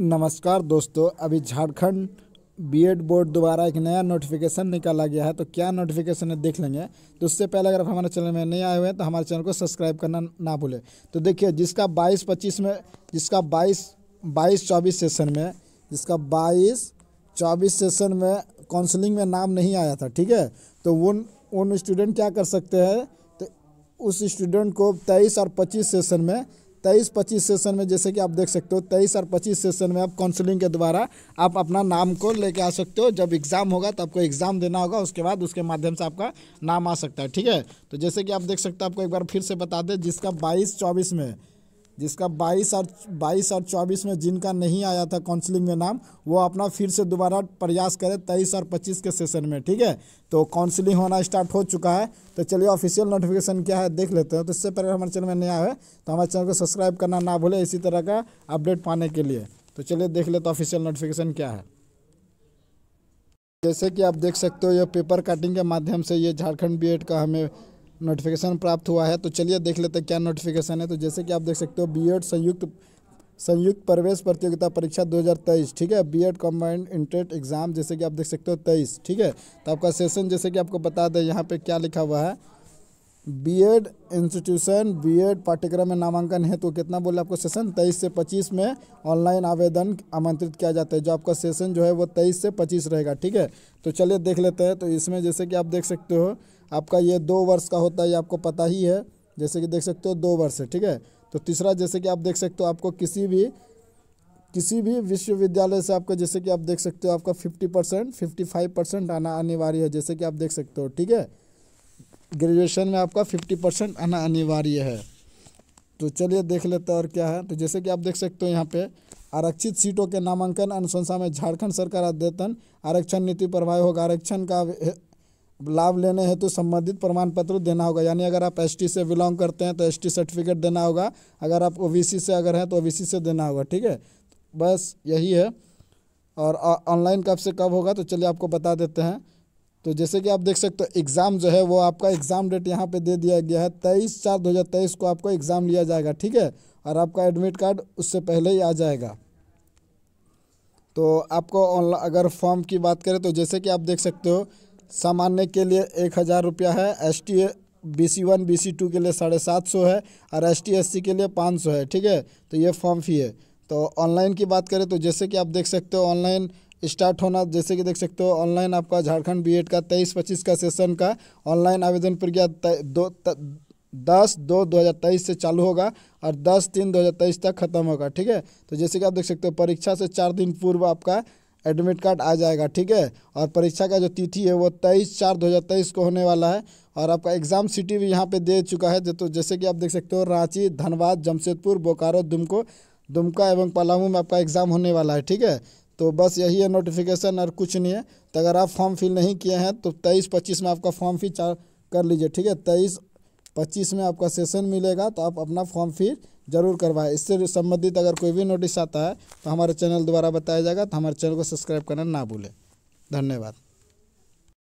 नमस्कार दोस्तों अभी झारखंड बीएड बोर्ड द्वारा एक नया नोटिफिकेशन निकाला गया है तो क्या नोटिफिकेशन है देख लेंगे तो उससे पहले अगर आप हमारे चैनल में नहीं आए हुए हैं तो हमारे चैनल को सब्सक्राइब करना ना भूलें तो देखिए जिसका 22 25 में जिसका 22 22 24 सेशन में जिसका 22 24 सेशन में काउंसलिंग में नाम नहीं आया था ठीक है तो उन उन स्टूडेंट क्या कर सकते हैं तो उस स्टूडेंट को तेईस और पच्चीस सेशन में तेईस पच्चीस सेशन में जैसे कि आप देख सकते हो तेईस और पच्चीस सेशन में आप काउंसलिंग के द्वारा आप अपना नाम को लेके आ सकते हो जब एग्ज़ाम होगा तो आपको एग्ज़ाम देना होगा उसके बाद उसके माध्यम से आपका नाम आ सकता है ठीक है तो जैसे कि आप देख सकते हो आपको एक बार फिर से बता दें जिसका बाईस चौबीस में जिसका 22 और 22 और 24 में जिनका नहीं आया था काउंसलिंग में नाम वो अपना फिर से दोबारा प्रयास करें 23 और 25 के सेशन में ठीक है तो काउंसलिंग होना स्टार्ट हो चुका है तो चलिए ऑफिशियल नोटिफिकेशन क्या है देख लेते हैं तो इससे पहले हमारे चैनल में नया है तो हमारे चैनल को सब्सक्राइब करना ना भूलें इसी तरह का अपडेट पाने के लिए तो चलिए देख लेते ऑफिशियल नोटिफिकेशन क्या है जैसे कि आप देख सकते हो यह पेपर कटिंग के माध्यम से ये झारखंड बी का हमें नोटिफिकेशन प्राप्त हुआ है तो चलिए देख लेते हैं क्या नोटिफिकेशन है तो जैसे कि आप देख सकते हो बीएड संयुक्त संयुक्त प्रवेश प्रतियोगिता परीक्षा 2023 ठीक है बीएड कम्बाइंड इंटेट एग्ज़ाम जैसे कि आप देख सकते हो 23 ठीक है तो आपका सेशन जैसे कि आपको बता दें यहाँ पे क्या लिखा हुआ है बीएड इंस्टीट्यूशन बीएड पाठ्यक्रम में नामांकन है तो कितना बोले आपको सेशन तेईस से पच्चीस में ऑनलाइन आवेदन आमंत्रित किया जाता है जो आपका सेशन जो है वो तेईस से पच्चीस रहेगा ठीक है तो चलिए देख लेते हैं तो इसमें जैसे कि आप देख सकते हो आपका ये दो वर्ष का होता है ये आपको पता ही है जैसे कि देख सकते हो दो वर्ष है ठीक है तो तीसरा जैसे कि आप देख सकते हो आपको किसी भी किसी भी विश्वविद्यालय से आपका जैसे कि आप देख सकते हो आपका fifty percent fifty five percent आना अनिवार्य है जैसे कि आप देख सकते हो ठीक है ग्रेजुएशन में आपका फिफ्टी परसेंट आना अनिवार्य है तो चलिए देख लेते हैं और क्या है तो जैसे कि आप देख सकते हो यहाँ पे आरक्षित सीटों के नामांकन अनुशंसा में झारखंड सरकार अद्यतन आरक्षण नीति प्रभावी होगा आरक्षण का लाभ लेने हेतु तो संबंधित प्रमाण पत्र देना होगा यानी अगर आप एसटी से बिलोंग करते हैं तो एसटी सर्टिफिकेट देना होगा अगर आप ओबीसी से अगर हैं तो ओबीसी से देना होगा ठीक है बस यही है और ऑनलाइन कब से कब होगा तो चलिए आपको बता देते हैं तो जैसे कि आप देख सकते हो एग्ज़ाम जो है वो आपका एग्ज़ाम डेट यहाँ पे दे दिया गया है तेईस चार दो हज़ार तेईस को आपको एग्ज़ाम लिया जाएगा ठीक है और आपका एडमिट कार्ड उससे पहले ही आ जाएगा तो आपको अगर फॉर्म की बात करें तो जैसे कि आप देख सकते हो सामान्य के लिए एक हज़ार रुपया है S T B C one B C two के लिए साढ़े सात सौ है और एस टी एस सी के लिए पाँच सौ है ठीक है तो ये फॉर्म फी है तो ऑनलाइन की बात करें तो जैसे कि आप देख सकते हो ऑनलाइन स्टार्ट होना जैसे कि देख सकते हो ऑनलाइन आपका झारखंड बीएड का तेईस पच्चीस का सेशन का ऑनलाइन आवेदन प्रक्रिया दो त, दस दो दो हज़ार तेईस से चालू होगा और दस तीन दो हज़ार तेईस तक खत्म होगा ठीक है तो जैसे कि आप देख सकते हो परीक्षा से चार दिन पूर्व आपका एडमिट कार्ड आ जाएगा ठीक है और परीक्षा का जो तिथि है वो तेईस चार दो हज़ार तेईस को होने वाला है और आपका एग्ज़ाम सिटी भी यहाँ पे दे चुका है तो जैसे कि आप देख सकते हो रांची धनबाद जमशेदपुर बोकारो दुमको दुमका एवं पलामू में आपका एग्ज़ाम होने वाला है ठीक है तो बस यही है नोटिफिकेशन और कुछ नहीं है तो अगर आप फॉर्म फिल नहीं किए हैं तो तेईस पच्चीस में आपका फॉर्म फिल कर लीजिए ठीक है तेईस पच्चीस में आपका सेशन मिलेगा तो आप अपना फॉर्म फिल जरूर करवाएं इससे संबंधित अगर कोई भी नोटिस आता है तो हमारे चैनल द्वारा बताया जाएगा तो हमारे चैनल को सब्सक्राइब करना ना भूलें धन्यवाद